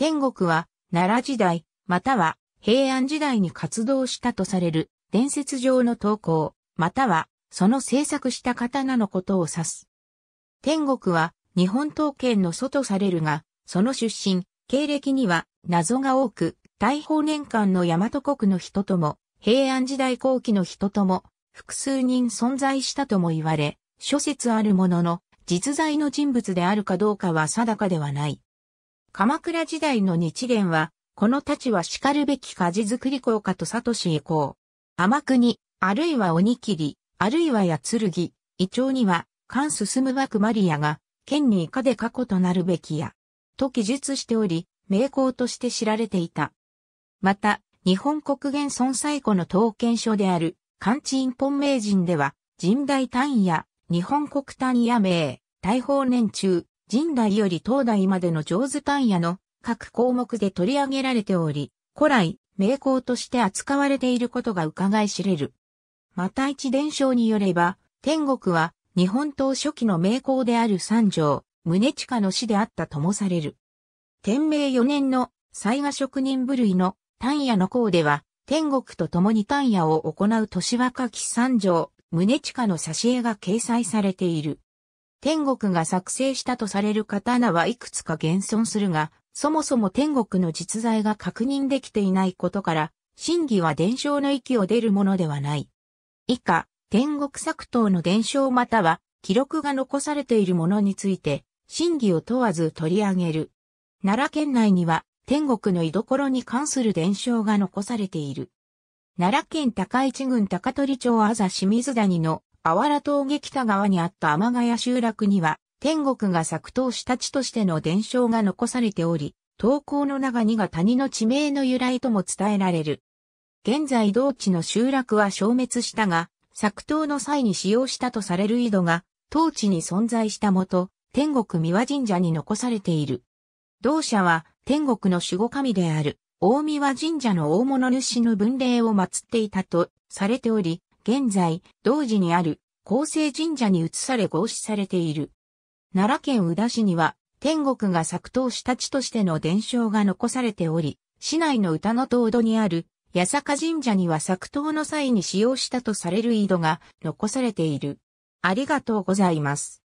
天国は奈良時代、または平安時代に活動したとされる伝説上の投稿、またはその制作した刀のことを指す。天国は日本刀剣の祖とされるが、その出身、経歴には謎が多く、大宝年間の大和国の人とも、平安時代後期の人とも、複数人存在したとも言われ、諸説あるものの、実在の人物であるかどうかは定かではない。鎌倉時代の日蓮は、この太刀は叱るべき舵作り効果と悟し以降。天国、あるいは鬼切あるいはや剣、伊調には、関進む枠マリアが、剣に以下で過去となるべきや、と記述しており、名工として知られていた。また、日本国元存在庫の統計書である、漢地院本名人では、神代単位や、日本国単位や名、大法年中、近代より東大までの上手単野の各項目で取り上げられており、古来、名工として扱われていることが伺い知れる。また一伝承によれば、天国は日本刀初期の名工である三条、宗近の死であったともされる。天明4年の災害職人部類の単野の項では、天国と共に単野を行う年若き三条、宗近の挿絵が掲載されている。天国が作成したとされる刀はいくつか現存するが、そもそも天国の実在が確認できていないことから、真偽は伝承の域を出るものではない。以下、天国作刀の伝承または記録が残されているものについて、真偽を問わず取り上げる。奈良県内には天国の居所に関する伝承が残されている。奈良県高市郡高取町あざ清水谷のあわら峠北側にあった天ヶ谷集落には、天国が作刀した地としての伝承が残されており、東高の長にが谷の地名の由来とも伝えられる。現在同地の集落は消滅したが、作刀の際に使用したとされる井戸が、当地に存在したもと、天国三輪神社に残されている。同社は、天国の守護神である、大三輪神社の大物主の分霊を祀っていたとされており、現在、同時にある、厚生神社に移され合祀されている。奈良県宇田市には、天国が作刀した地としての伝承が残されており、市内の歌の東土にある、八坂神社には作刀の際に使用したとされる井戸が残されている。ありがとうございます。